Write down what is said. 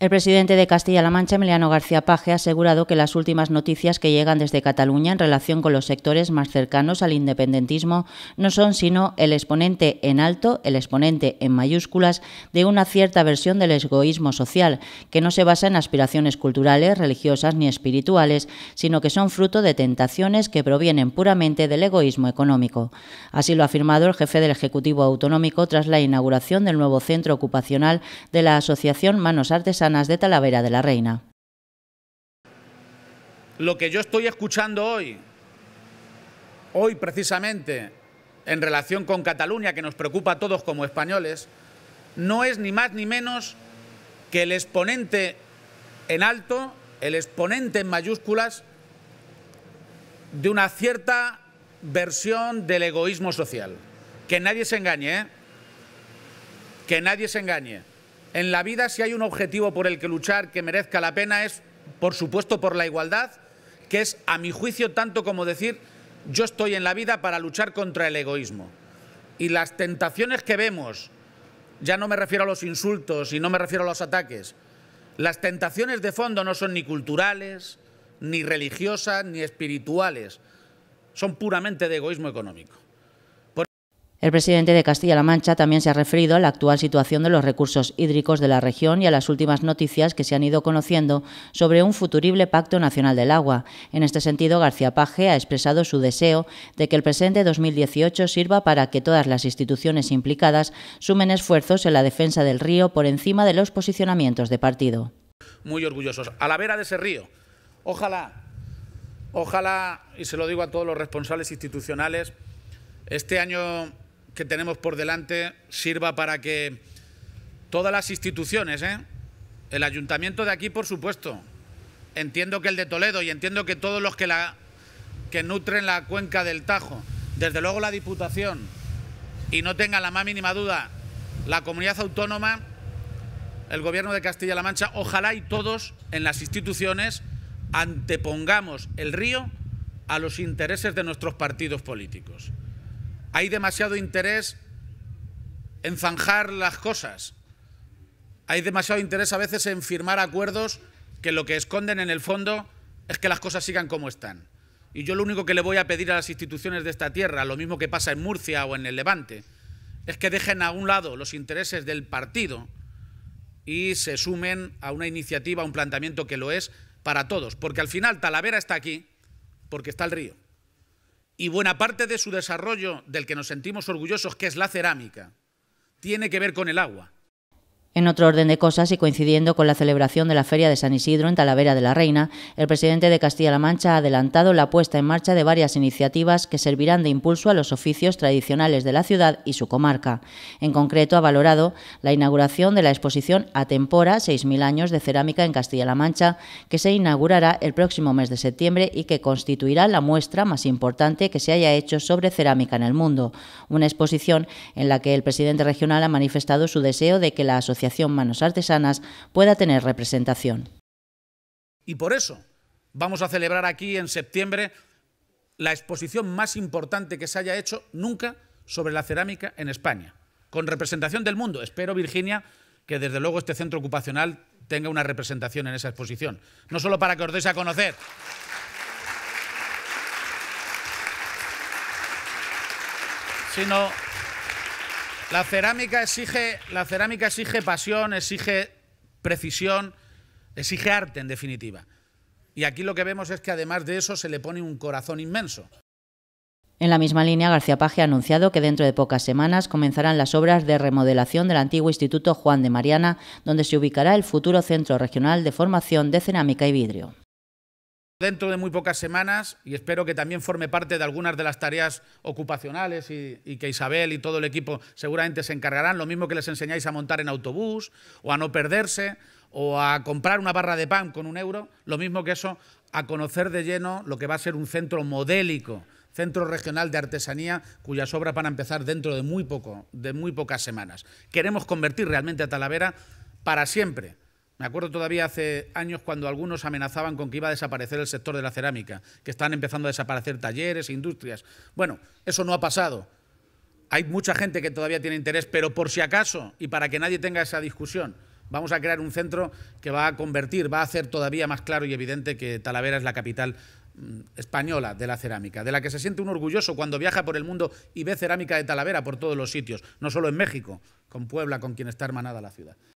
El presidente de Castilla-La Mancha, Emiliano García Paje, ha asegurado que las últimas noticias que llegan desde Cataluña en relación con los sectores más cercanos al independentismo no son sino el exponente en alto, el exponente en mayúsculas, de una cierta versión del egoísmo social, que no se basa en aspiraciones culturales, religiosas ni espirituales, sino que son fruto de tentaciones que provienen puramente del egoísmo económico. Así lo ha afirmado el jefe del Ejecutivo Autonómico tras la inauguración del nuevo centro ocupacional de la Asociación Manos Artesanas de Talavera de la Reina. Lo que yo estoy escuchando hoy, hoy precisamente, en relación con Cataluña, que nos preocupa a todos como españoles, no es ni más ni menos que el exponente en alto, el exponente en mayúsculas, de una cierta versión del egoísmo social. Que nadie se engañe, ¿eh? Que nadie se engañe. En la vida, si hay un objetivo por el que luchar que merezca la pena, es, por supuesto, por la igualdad, que es, a mi juicio, tanto como decir, yo estoy en la vida para luchar contra el egoísmo. Y las tentaciones que vemos, ya no me refiero a los insultos y no me refiero a los ataques, las tentaciones de fondo no son ni culturales, ni religiosas, ni espirituales, son puramente de egoísmo económico. El presidente de Castilla-La Mancha también se ha referido a la actual situación de los recursos hídricos de la región y a las últimas noticias que se han ido conociendo sobre un futurible Pacto Nacional del Agua. En este sentido, García Paje ha expresado su deseo de que el presente 2018 sirva para que todas las instituciones implicadas sumen esfuerzos en la defensa del río por encima de los posicionamientos de partido. Muy orgullosos. A la vera de ese río, ojalá, ojalá, y se lo digo a todos los responsables institucionales, este año que tenemos por delante sirva para que todas las instituciones, ¿eh? el ayuntamiento de aquí, por supuesto, entiendo que el de Toledo y entiendo que todos los que, la, que nutren la cuenca del Tajo, desde luego la Diputación y no tenga la más mínima duda, la comunidad autónoma, el Gobierno de Castilla-La Mancha, ojalá y todos en las instituciones antepongamos el río a los intereses de nuestros partidos políticos hay demasiado interés en zanjar las cosas. Hay demasiado interés a veces en firmar acuerdos que lo que esconden en el fondo es que las cosas sigan como están. Y yo lo único que le voy a pedir a las instituciones de esta tierra, lo mismo que pasa en Murcia o en el Levante, es que dejen a un lado los intereses del partido y se sumen a una iniciativa, a un planteamiento que lo es para todos. Porque al final Talavera está aquí porque está el río y buena parte de su desarrollo, del que nos sentimos orgullosos, que es la cerámica, tiene que ver con el agua. En otro orden de cosas y coincidiendo con la celebración de la Feria de San Isidro en Talavera de la Reina, el presidente de Castilla-La Mancha ha adelantado la puesta en marcha de varias iniciativas que servirán de impulso a los oficios tradicionales de la ciudad y su comarca. En concreto, ha valorado la inauguración de la exposición A Atempora 6.000 años de cerámica en Castilla-La Mancha, que se inaugurará el próximo mes de septiembre y que constituirá la muestra más importante que se haya hecho sobre cerámica en el mundo. Una exposición en la que el presidente regional ha manifestado su deseo de que la asociación Manos Artesanas pueda tener representación. Y por eso vamos a celebrar aquí en septiembre la exposición más importante que se haya hecho nunca sobre la cerámica en España, con representación del mundo. Espero, Virginia, que desde luego este centro ocupacional tenga una representación en esa exposición, no solo para que os deis a conocer. sino la cerámica exige, la cerámica exige pasión, exige precisión, exige arte en definitiva. Y aquí lo que vemos es que además de eso se le pone un corazón inmenso. En la misma línea, García Paje ha anunciado que dentro de pocas semanas comenzarán las obras de remodelación del antiguo Instituto Juan de Mariana, donde se ubicará el futuro Centro Regional de Formación de Cerámica y Vidrio dentro de muy pocas semanas y espero que también forme parte de algunas de las tareas ocupacionales y, que Isabel y todo el equipo seguramente se encargarán, lo mismo que les enseñáis a montar en autobús o a no perderse o a comprar una barra de pan con un euro, lo mismo que eso, a conocer de lleno lo que va a ser un centro modélico, centro regional de artesanía, cuyas obras van a empezar dentro de muy poco, de muy pocas semanas. Queremos convertir realmente a Talavera para siempre me acuerdo todavía hace años cuando algunos amenazaban con que iba a desaparecer el sector de la cerámica, que están empezando a desaparecer talleres, e industrias. Bueno, eso no ha pasado. Hay mucha gente que todavía tiene interés, pero por si acaso, y para que nadie tenga esa discusión, vamos a crear un centro que va a convertir, va a hacer todavía más claro y evidente que Talavera es la capital mm, española de la cerámica, de la que se siente un orgulloso cuando viaja por el mundo y ve cerámica de Talavera por todos los sitios, no solo en México, con Puebla, con quien está hermanada la ciudad.